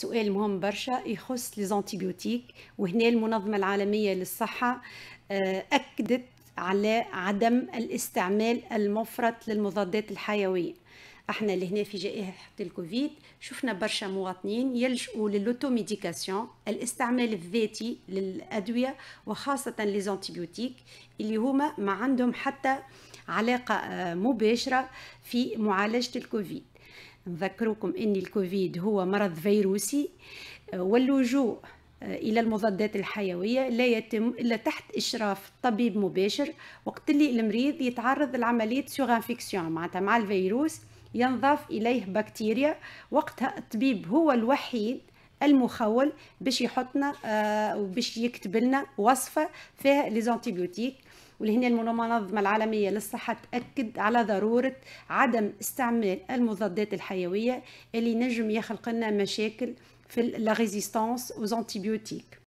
سؤال مهم برشا يخص ليزونتيبيوتيك وهنا المنظمة العالمية للصحة آه، أكدت على عدم الاستعمال المفرط للمضادات الحيوية احنا لهنا في جائحة الكوفيد شفنا برشا مواطنين يلجؤوا للوتوميديكاسيون الاستعمال الذاتي للأدوية وخاصة ليزونتيبيوتيك اللي هما ما عندهم حتى علاقة آه، مباشرة في معالجة الكوفيد نذكركم أن الكوفيد هو مرض فيروسي آه، واللجوء آه، الى المضادات الحيويه لا يتم الا تحت اشراف طبيب مباشر وقت اللي المريض يتعرض لعمليه سوغ انفيكسيون معناتها مع الفيروس ينضاف اليه بكتيريا وقتها الطبيب هو الوحيد المخول باش يحطنا آه، وباش يكتب لنا وصفه فيها ليزونتيبيوتيك ولهنا المنظمة العالمية للصحة تأكد على ضرورة عدم استعمال المضادات الحيوية اللي نجم يخلق لنا مشاكل في لا ريزيستانس aux زونتيبيوتيك